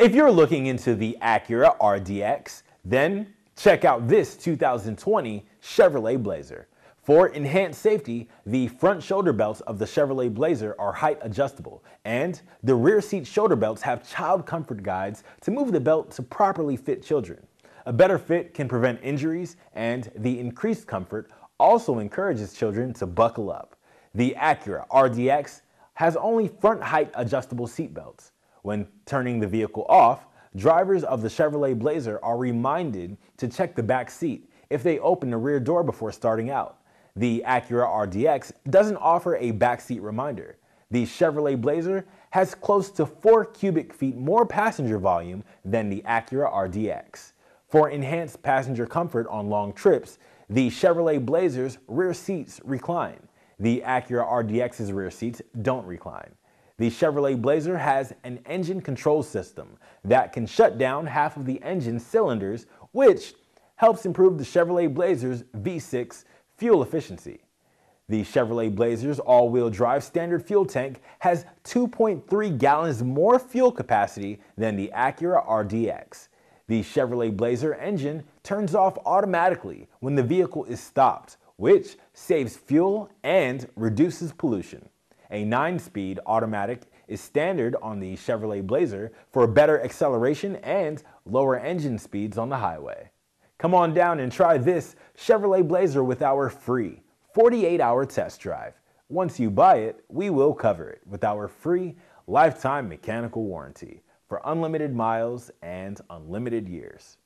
If you're looking into the Acura RDX, then check out this 2020 Chevrolet Blazer. For enhanced safety, the front shoulder belts of the Chevrolet Blazer are height adjustable, and the rear seat shoulder belts have child comfort guides to move the belt to properly fit children. A better fit can prevent injuries, and the increased comfort also encourages children to buckle up. The Acura RDX has only front height adjustable seat belts. When turning the vehicle off, drivers of the Chevrolet Blazer are reminded to check the back seat if they open the rear door before starting out. The Acura RDX doesn't offer a backseat reminder. The Chevrolet Blazer has close to 4 cubic feet more passenger volume than the Acura RDX. For enhanced passenger comfort on long trips, the Chevrolet Blazer's rear seats recline. The Acura RDX's rear seats don't recline. The Chevrolet Blazer has an engine control system that can shut down half of the engine cylinders, which helps improve the Chevrolet Blazer's V6 fuel efficiency. The Chevrolet Blazer's all-wheel drive standard fuel tank has 2.3 gallons more fuel capacity than the Acura RDX. The Chevrolet Blazer engine turns off automatically when the vehicle is stopped, which saves fuel and reduces pollution. A 9-speed automatic is standard on the Chevrolet Blazer for better acceleration and lower engine speeds on the highway. Come on down and try this Chevrolet Blazer with our free 48-hour test drive. Once you buy it, we will cover it with our free lifetime mechanical warranty for unlimited miles and unlimited years.